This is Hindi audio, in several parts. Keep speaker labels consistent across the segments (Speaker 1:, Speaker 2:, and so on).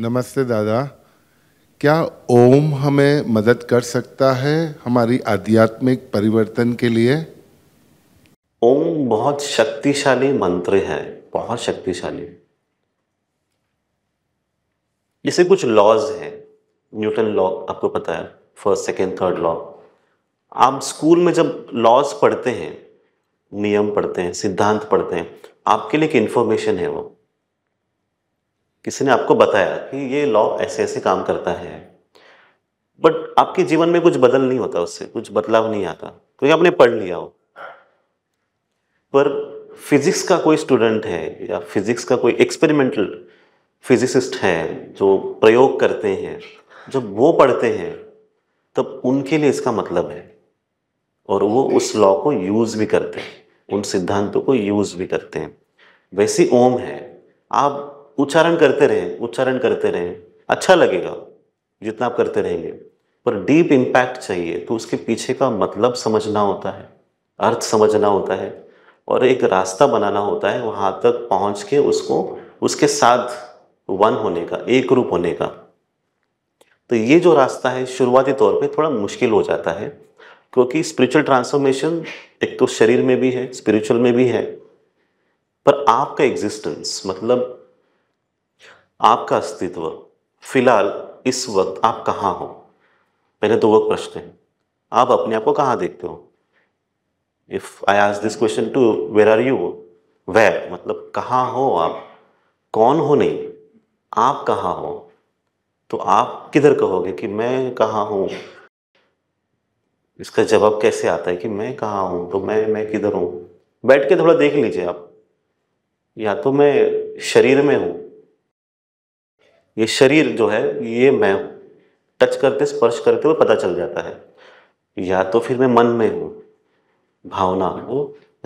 Speaker 1: नमस्ते दादा क्या ओम हमें मदद कर सकता है हमारी आध्यात्मिक परिवर्तन के लिए ओम बहुत शक्तिशाली मंत्र है बहुत शक्तिशाली जैसे कुछ लॉज है न्यूटन लॉ आपको पता है फर्स्ट सेकेंड थर्ड लॉ आप स्कूल में जब लॉज पढ़ते हैं नियम पढ़ते हैं सिद्धांत पढ़ते हैं आपके लिए एक इन्फॉर्मेशन है वो किसी ने आपको बताया कि ये लॉ ऐसे ऐसे काम करता है बट आपके जीवन में कुछ बदल नहीं होता उससे कुछ बदलाव नहीं आता क्योंकि तो आपने पढ़ लिया हो पर फिजिक्स का कोई स्टूडेंट है या फिजिक्स का कोई एक्सपेरिमेंटल फिजिसिस्ट है जो प्रयोग करते हैं जब वो पढ़ते हैं तब उनके लिए इसका मतलब है और वो उस लॉ को यूज़ भी करते हैं उन सिद्धांतों को यूज़ भी करते हैं वैसी ओम है आप उच्चारण करते रहें उच्चारण करते रहें अच्छा लगेगा जितना आप करते रहेंगे पर डीप इम्पैक्ट चाहिए तो उसके पीछे का मतलब समझना होता है अर्थ समझना होता है और एक रास्ता बनाना होता है वहाँ तक पहुँच के उसको उसके साथ वन होने का एक रूप होने का तो ये जो रास्ता है शुरुआती तौर पे थोड़ा मुश्किल हो जाता है क्योंकि स्पिरिचुअल ट्रांसफॉर्मेशन एक तो शरीर में भी है स्पिरिचुअल में भी है पर आपका एग्जिस्टेंस मतलब आपका अस्तित्व फिलहाल इस वक्त आप कहाँ हो पहले दो वक्त प्रश्न है आप अपने आप को कहाँ देखते हो if I ask this question to where are you way मतलब कहाँ हो आप कौन हो नहीं आप कहाँ हो तो आप किधर कहोगे कि मैं कहाँ हूँ इसका जवाब कैसे आता है कि मैं कहाँ हूँ तो मैं मैं किधर हूँ बैठ के थोड़ा देख लीजिए आप या तो मैं शरीर में हूँ ये शरीर जो है ये मैं हूँ टच करते स्पर्श करते हुए पता चल जाता है या तो फिर मैं मन में हूँ भावना हो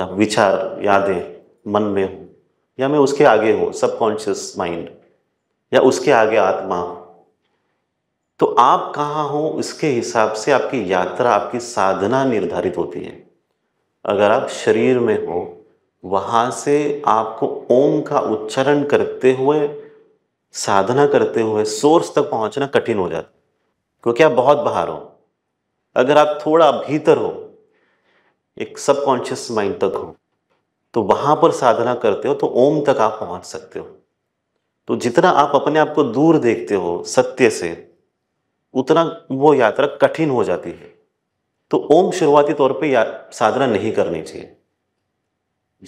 Speaker 1: या विचार यादें मन में हूँ या मैं उसके आगे हूँ सबकॉन्शियस माइंड या उसके आगे आत्मा तो आप कहाँ हो इसके हिसाब से आपकी यात्रा आपकी साधना निर्धारित होती है अगर आप शरीर में हो वहाँ से आपको ओम का उच्चारण करते हुए साधना करते हुए सोर्स तक पहुंचना कठिन हो जाता क्योंकि आप बहुत बाहर हो अगर आप थोड़ा भीतर हो एक सबकॉन्शियस माइंड तक हो तो वहां पर साधना करते हो तो ओम तक आप पहुंच सकते हो तो जितना आप अपने आप को दूर देखते हो सत्य से उतना वो यात्रा कठिन हो जाती है तो ओम शुरुआती तौर पे साधना नहीं करनी चाहिए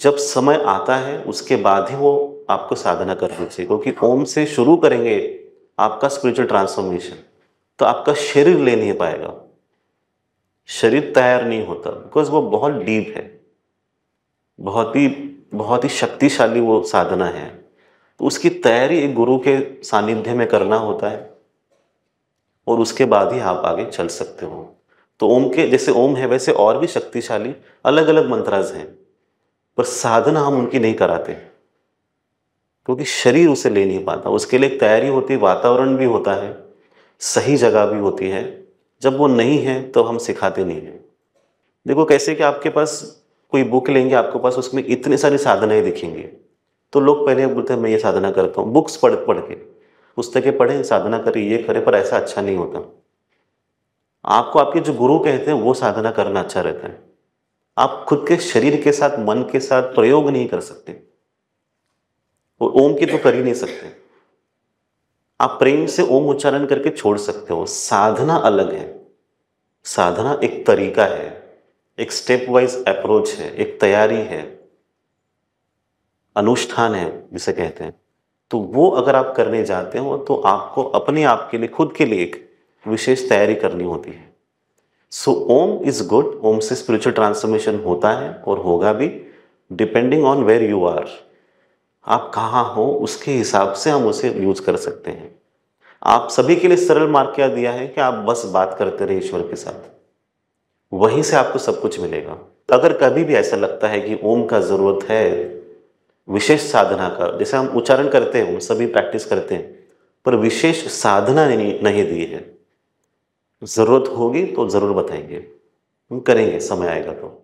Speaker 1: जब समय आता है उसके बाद ही वो आपको साधना करनी चाहिए क्योंकि ओम से शुरू करेंगे आपका स्पिरिचुअल ट्रांसफॉर्मेशन तो आपका शरीर ले नहीं पाएगा शरीर तैयार नहीं होता बिकॉज वो बहुत डीप है बहुत ही बहुत ही शक्तिशाली वो साधना है तो उसकी तैयारी एक गुरु के सानिध्य में करना होता है और उसके बाद ही आप आगे चल सकते हो तो ओम के जैसे ओम है वैसे और भी शक्तिशाली अलग अलग मंत्राज हैं पर साधना हम उनकी नहीं कराते क्योंकि शरीर उसे ले नहीं पाता उसके लिए तैयारी होती वातावरण भी होता है सही जगह भी होती है जब वो नहीं है तो हम सिखाते नहीं हैं देखो कैसे कि आपके पास कोई बुक लेंगे आपके पास उसमें इतने सारी साधनाएं दिखेंगे तो लोग पहले बोलते हैं मैं ये साधना करता हूँ बुक्स पढ़ पढ़ के पुस्तकें पढ़ें साधना करें ये करें पर ऐसा अच्छा नहीं होता आपको आपके जो गुरु कहते हैं वो साधना करना अच्छा रहता है आप खुद के शरीर के साथ मन के साथ प्रयोग नहीं कर सकते ओम की तो कर ही नहीं सकते आप प्रेम से ओम उच्चारण करके छोड़ सकते हो साधना अलग है साधना एक तरीका है एक स्टेप वाइज अप्रोच है एक तैयारी है अनुष्ठान है जिसे कहते हैं तो वो अगर आप करने जाते हो तो आपको अपने आप के लिए खुद के लिए एक विशेष तैयारी करनी होती है सो ओम इज गुड ओम से स्पिरिचुअल ट्रांसफॉर्मेशन होता है और होगा भी depending on where you are आप कहाँ हो उसके हिसाब से हम उसे यूज कर सकते हैं आप सभी के लिए सरल मार्ग क्या दिया है कि आप बस बात करते रहे ईश्वर के साथ वहीं से आपको सब कुछ मिलेगा अगर कभी भी ऐसा लगता है कि ओम का ज़रूरत है विशेष साधना का जैसे हम उच्चारण करते हैं हम सभी प्रैक्टिस करते हैं पर विशेष साधना नहीं, नहीं दी है ज़रूरत होगी तो ज़रूर बताएंगे हम करेंगे समय आएगा तो